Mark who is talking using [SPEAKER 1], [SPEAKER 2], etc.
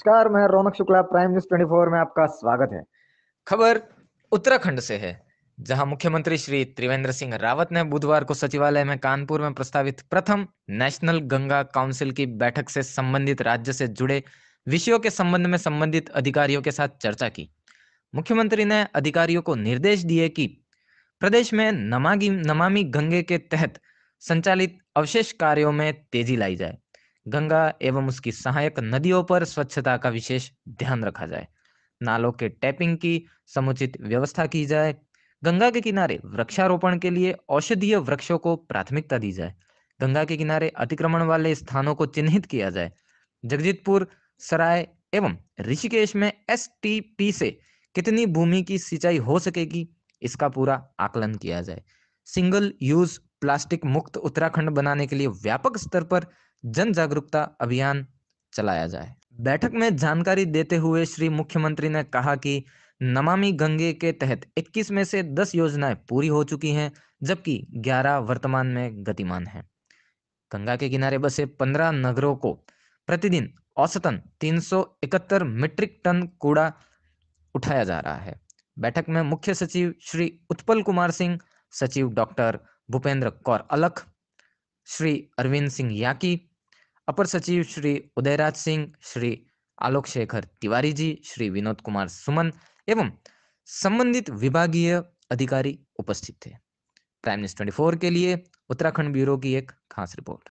[SPEAKER 1] नमस्कार मैं रौनक Shukla prime news 24 में आपका स्वागत है
[SPEAKER 2] खबर उत्तराखंड से है जहां मुख्यमंत्री श्री त्रिवेंद्र सिंह रावत ने बुधवार को सचिवालय में कानपुर में प्रस्तावित प्रथम नेशनल गंगा काउंसिल की बैठक से संबंधित राज्य से जुड़े विषयों के संबंध में संबंधित अधिकारियों के साथ चर्चा की मुख्यमंत्री ने अधिकारियों को निर्देश दिए कि प्रदेश में नमागी नमामि गंगे के तहत संचालित अवशेष कार्यों में तेजी लाई जाए गंगा एवं उसकी सहायक नदियों पर स्वच्छता का विशेष ध्यान रखा जाए नालों के टैपिंग की समुचित व्यवस्था की जाए गंगा के किनारे वृक्षारोपण के लिए औषधीय वृक्षों को प्राथमिकता दी जाए गंगा के किनारे अतिक्रमण वाले स्थानों को चिन्हित किया जाए जगजीतपुर सराय एवं ऋषिकेश में एस से कितनी भूमि की सिंचाई हो सकेगी इसका पूरा आकलन किया जाए सिंगल यूज प्लास्टिक मुक्त उत्तराखंड बनाने के लिए व्यापक स्तर पर जन जागरूकता अभियान चलाया जाए बैठक में जानकारी देते हुए श्री मुख्यमंत्री ने कहा कि नमामि गंगे के तहत 21 में से 10 योजनाएं पूरी हो चुकी हैं जबकि 11 वर्तमान में गतिमान हैं गंगा के किनारे बसे 15 नगरों को प्रतिदिन औसतन 371 मीट्रिक टन कूड़ा उठाया जा रहा है बैठक में मुख्य सचिव श्री उत्पल कुमार सिंह सचिव डॉक्टर भूपेंद्र कौर अलख श्री अरविंद सिंह याकी अपर सचिव श्री उदयराज सिंह श्री आलोक शेखर तिवारी जी श्री विनोद कुमार सुमन एवं संबंधित विभागीय अधिकारी उपस्थित थे प्राइम न्यूज ट्वेंटी के लिए उत्तराखंड ब्यूरो की एक खास रिपोर्ट